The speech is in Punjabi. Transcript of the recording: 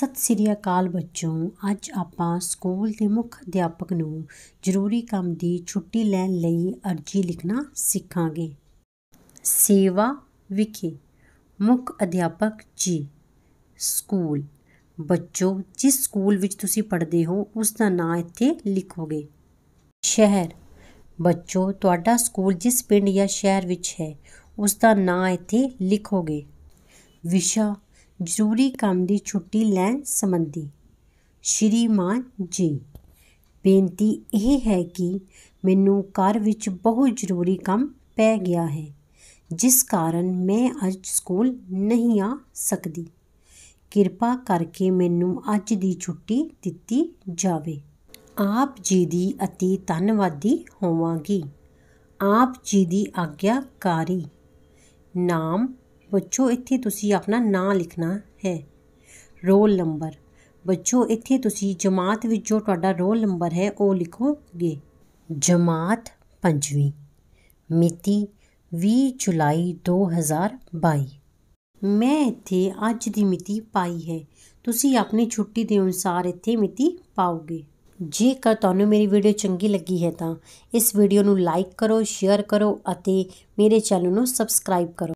ਸਤਿ ਸ੍ਰੀ ਅਕਾਲ ਬੱਚੋ ਅੱਜ ਆਪਾਂ ਸਕੂਲ ਦੇ ਮੁੱਖ ਅਧਿਆਪਕ ਨੂੰ ਜ਼ਰੂਰੀ ਕੰਮ ਦੀ ਛੁੱਟੀ ਲੈਣ ਲਈ ਅਰਜ਼ੀ ਲਿਖਣਾ ਸਿੱਖਾਂਗੇ ਸੇਵਾ ਵਿਖੇ ਮੁੱਖ ਅਧਿਆਪਕ ਜੀ ਸਕੂਲ ਬੱਚੋ ਜਿਸ ਸਕੂਲ ਵਿੱਚ ਤੁਸੀਂ ਪੜ੍ਹਦੇ ਹੋ ਉਸ ਦਾ ਨਾਂ ਇੱਥੇ ਲਿਖੋਗੇ ਸ਼ਹਿਰ ਬੱਚੋ ਤੁਹਾਡਾ ਸਕੂਲ ਜਿਸ ਪਿੰਡ ਜਾਂ ਸ਼ਹਿਰ ਵਿੱਚ ਹੈ ਉਸ ਦਾ ਨਾਂ ਇੱਥੇ ਲਿਖੋਗੇ ਵਿਸ਼ਾ ਜ਼ਰੂਰੀ ਕੰਮ ਦੀ ਛੁੱਟੀ ਲੈਣ ਸੰਬੰਧੀ ਸ਼੍ਰੀਮਾਨ ਜੀ ਬੇਨਤੀ ਇਹ ਹੈ ਕਿ ਮੈਨੂੰ ਘਰ ਵਿੱਚ ਬਹੁਤ ਜ਼ਰੂਰੀ ਕੰਮ ਪੈ ਗਿਆ ਹੈ ਜਿਸ ਕਾਰਨ ਮੈਂ ਅੱਜ ਸਕੂਲ ਨਹੀਂ ਆ ਸਕਦੀ ਕਿਰਪਾ ਕਰਕੇ ਮੈਨੂੰ ਅੱਜ ਦੀ ਛੁੱਟੀ ਦਿੱਤੀ ਜਾਵੇ ਆਪ ਜੀ ਦੀ অতি ਧੰਨਵਾਦੀ ਹੋਵਾਂਗੀ ਆਪ ਜੀ ਦੀ ਆਗਿਆਕਾਰੀ ਨਾਮ ਬੱਚੋ ਇੱਥੇ ਤੁਸੀਂ ਆਪਣਾ ਨਾਂ ਲਿਖਣਾ ਹੈ ਰੋਲ ਨੰਬਰ ਬੱਚੋ ਇੱਥੇ ਤੁਸੀਂ ਜਮਾਤ ਵਿੱਚ ਜੋ ਤੁਹਾਡਾ ਰੋਲ ਨੰਬਰ ਹੈ ਉਹ ਲਿਖੋਗੇ ਜਮਾਤ 5ਵੀਂ ਮਿਤੀ 20 ਜੁਲਾਈ 2022 ਮੈਂ ਇੱਥੇ ਅੱਜ ਦੀ ਮਿਤੀ ਪਾਈ ਹੈ ਤੁਸੀਂ ਆਪਣੀ ਛੁੱਟੀ ਦੇ ਅਨੁਸਾਰ ਇੱਥੇ ਮਿਤੀ ਪਾਓਗੇ ਜੇਕਰ ਤੁਹਾਨੂੰ ਮੇਰੀ ਵੀਡੀਓ ਚੰਗੀ ਲੱਗੀ ਹੈ ਤਾਂ ਇਸ ਵੀਡੀਓ ਨੂੰ ਲਾਈਕ ਕਰੋ ਸ਼ੇਅਰ ਕਰੋ ਅਤੇ ਮੇਰੇ ਚੈਨਲ ਨੂੰ ਸਬਸਕ੍ਰਾਈਬ ਕਰੋ